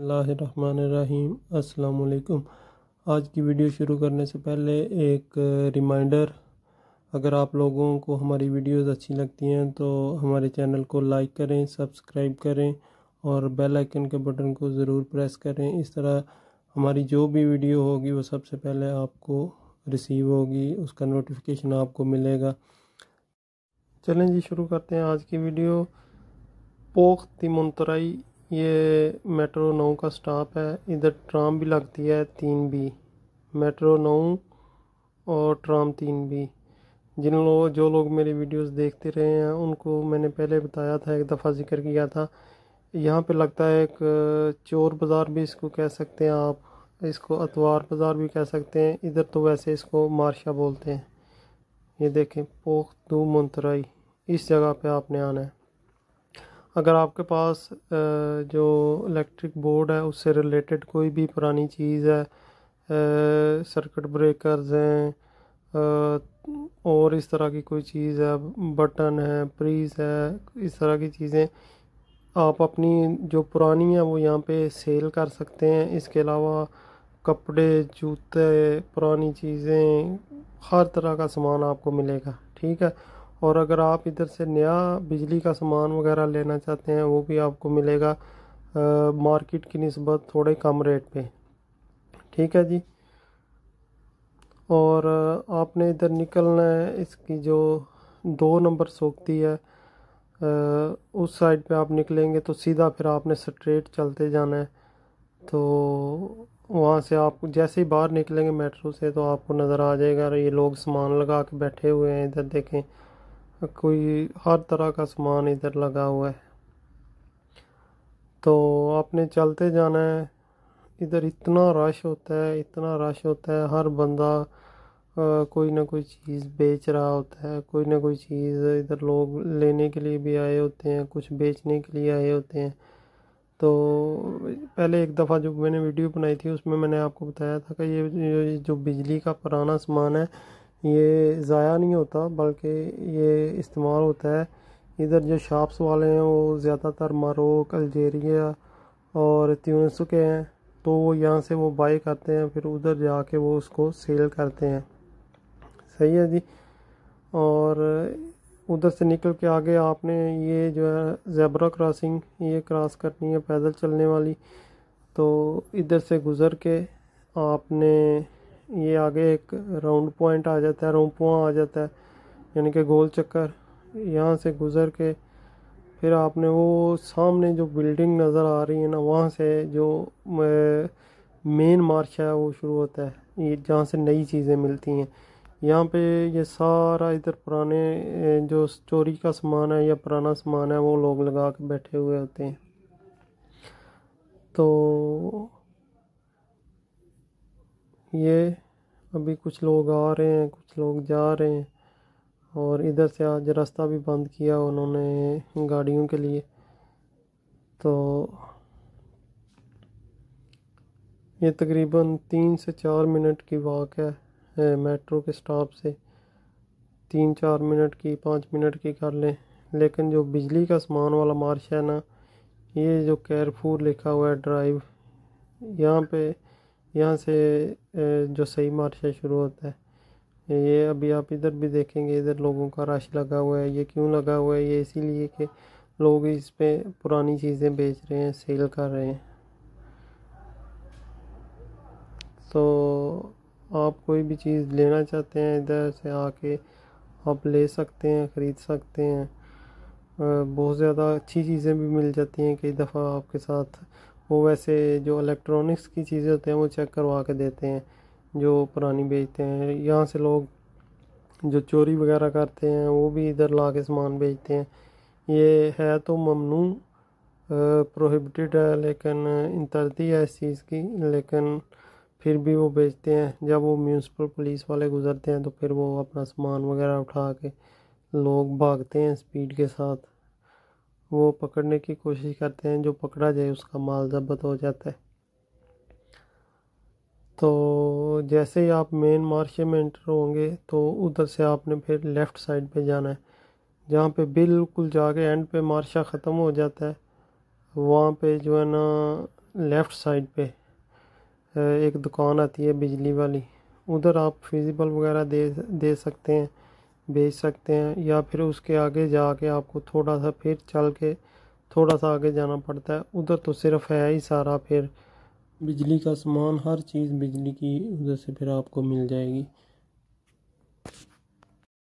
रहीम अस्सलाम आज की वीडियो शुरू करने से पहले एक रिमाइंडर अगर आप लोगों को हमारी वीडियोस अच्छी लगती हैं तो हमारे चैनल को लाइक करें सब्सक्राइब करें और बेल आइकन के बटन को ज़रूर प्रेस करें इस तरह हमारी जो भी वीडियो होगी वो सबसे पहले आपको रिसीव होगी उसका नोटिफिकेशन आपको मिलेगा चलें जी शुरू करते हैं आज की वीडियो पोख तिमतराई ये मेट्रो नौ का स्टॉप है इधर ट्राम भी लगती है तीन बी मेट्रो नौ और ट्राम तीन बी जिन लोग जो लोग मेरी वीडियोस देखते रहे हैं उनको मैंने पहले बताया था एक दफ़ा जिक्र किया था यहाँ पे लगता है एक चोर बाज़ार भी इसको कह सकते हैं आप इसको अतवार बाज़ार भी कह सकते हैं इधर तो वैसे इसको मारशा बोलते हैं ये देखें पोख दो मंतराई इस जगह पे आपने आना है अगर आपके पास जो इलेक्ट्रिक बोर्ड है उससे रिलेटेड कोई भी पुरानी चीज़ है सर्किट ब्रेकर्स हैं और इस तरह की कोई चीज़ है बटन है प्रीज है इस तरह की चीज़ें आप अपनी जो पुरानी है वो यहाँ पे सेल कर सकते हैं इसके अलावा कपड़े जूते पुरानी चीज़ें हर तरह का सामान आपको मिलेगा ठीक है और अगर आप इधर से नया बिजली का सामान वगैरह लेना चाहते हैं वो भी आपको मिलेगा आ, मार्केट की नस्बत थोड़े कम रेट पे ठीक है जी और आपने इधर निकलना है इसकी जो दो नंबर सोखती है आ, उस साइड पे आप निकलेंगे तो सीधा फिर आपने स्ट्रेट चलते जाना है तो वहाँ से आप जैसे ही बाहर निकलेंगे मेट्रो से तो आपको नज़र आ जाएगा ये लोग सामान लगा के बैठे हुए हैं इधर देखें कोई हर तरह का सामान इधर लगा हुआ है तो आपने चलते जाना है इधर इतना रश होता है इतना रश होता है हर बंदा कोई ना कोई चीज़ बेच रहा होता है कोई ना कोई चीज़ इधर लोग लेने के लिए भी आए होते हैं कुछ बेचने के लिए आए होते हैं तो पहले एक दफ़ा जो मैंने वीडियो बनाई थी उसमें मैंने आपको बताया था कि ये जो बिजली का पुराना सामान है ये ज़ाया नहीं होता बल्कि ये इस्तेमाल होता है इधर जो शाप्स वाले हैं वो ज़्यादातर मारोक अल्जेरिया और त्यूनस के हैं तो वो यहाँ से वो बाई करते हैं फिर उधर जा के वो उसको सेल करते हैं सही है जी और उधर से निकल के आगे आपने ये जो है जेबरा क्रॉसिंग ये क्रॉस करनी है पैदल चलने वाली तो इधर से गुज़र के आपने ये आगे एक राउंड पॉइंट आ जाता है रोमपुआ आ जाता है यानी कि गोल चक्कर यहाँ से गुज़र के फिर आपने वो सामने जो बिल्डिंग नज़र आ रही है ना वहाँ से जो मेन मार्च है वो शुरू होता है ये जहाँ से नई चीज़ें मिलती हैं यहाँ पे ये सारा इधर पुराने जो चोरी का सामान है या पुराना सामान है वो लोग लगा के बैठे हुए होते हैं तो ये अभी कुछ लोग आ रहे हैं कुछ लोग जा रहे हैं और इधर से आज रास्ता भी बंद किया उन्होंने गाड़ियों के लिए तो ये तकरीबन तीन से चार मिनट की वाक है, है मेट्रो के स्टॉप से तीन चार मिनट की पाँच मिनट की कर लें लेकिन जो बिजली का सामान वाला मार्श है ना ये जो कैरफूर लिखा हुआ है ड्राइव यहाँ पे यहाँ से जो सही मार्शा शुरू होता है ये अभी आप इधर भी देखेंगे इधर लोगों का रश लगा हुआ है ये क्यों लगा हुआ है ये इसीलिए कि लोग इस पर पुरानी चीज़ें बेच रहे हैं सेल कर रहे हैं तो आप कोई भी चीज़ लेना चाहते हैं इधर से आके आप ले सकते हैं ख़रीद सकते हैं बहुत ज़्यादा अच्छी चीज़ें भी मिल जाती हैं कई दफ़ा आपके साथ वो वैसे जो इलेक्ट्रॉनिक्स की चीज़ें होती हैं वो चेक करवा के देते हैं जो पुरानी बेचते हैं यहाँ से लोग जो चोरी वगैरह करते हैं वो भी इधर ला के सामान बेचते हैं ये है तो ममनू प्रोहिबिटेड है लेकिन इंतरती है इस चीज़ की लेकिन फिर भी वो बेचते हैं जब वो म्यूनसिपल पुलिस वाले गुजरते हैं तो फिर वो अपना सामान वगैरह उठा के लोग भागते हैं स्पीड के साथ वो पकड़ने की कोशिश करते हैं जो पकड़ा जाए उसका माल जब्त हो जाता है तो जैसे ही आप मेन मार्शे में एंटर होंगे तो उधर से आपने फिर लेफ़्ट साइड पे जाना है जहाँ पे बिल्कुल जाके एंड पे मार्शा ख़त्म हो जाता है वहाँ पे जो है ना लेफ़्ट साइड पे एक दुकान आती है बिजली वाली उधर आप फिजिबल वगैरह दे दे सकते हैं बेच सकते हैं या फिर उसके आगे जाके आपको थोड़ा सा फिर चल के थोड़ा सा आगे जाना पड़ता है उधर तो सिर्फ है ही सारा फिर बिजली का सामान हर चीज़ बिजली की उधर से फिर आपको मिल जाएगी